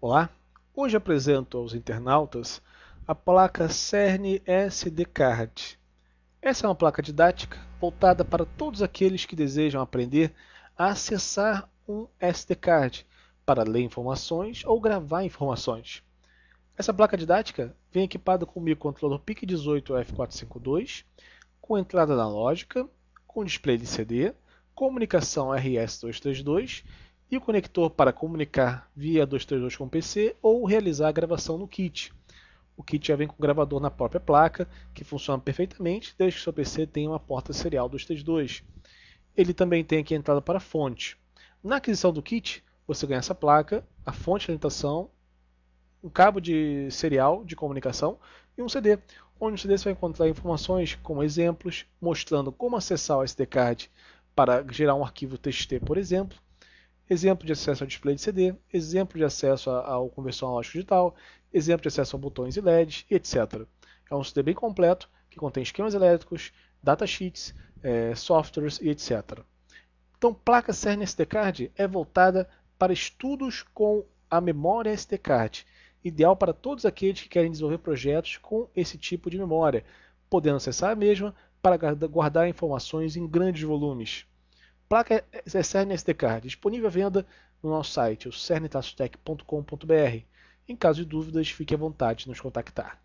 Olá, hoje apresento aos internautas a placa CERN SD-CARD. Essa é uma placa didática voltada para todos aqueles que desejam aprender a acessar um SD-CARD para ler informações ou gravar informações. Essa placa didática vem equipada com o microcontrolador PIC18F452, com entrada analógica, com display de CD, comunicação RS232 e o conector para comunicar via 232 com o PC ou realizar a gravação no kit. O kit já vem com o gravador na própria placa, que funciona perfeitamente desde que seu PC tenha uma porta serial 232. Ele também tem aqui a entrada para fonte. Na aquisição do kit, você ganha essa placa, a fonte de alimentação, um cabo de serial de comunicação e um CD, onde o CD você vai encontrar informações como exemplos, mostrando como acessar o SD card para gerar um arquivo TXT, por exemplo, exemplo de acesso ao display de CD, exemplo de acesso ao conversor analógico digital, exemplo de acesso a botões e LEDs, etc. É um CD bem completo que contém esquemas elétricos, datasheets, é, softwares e etc. Então, placa CERN SD card é voltada para estudos com a memória SD card, ideal para todos aqueles que querem desenvolver projetos com esse tipo de memória, podendo acessar a mesma para guardar informações em grandes volumes. Placa é, é CERN SDK, disponível à venda no nosso site, o cernitacitec.com.br. Em caso de dúvidas, fique à vontade de nos contactar.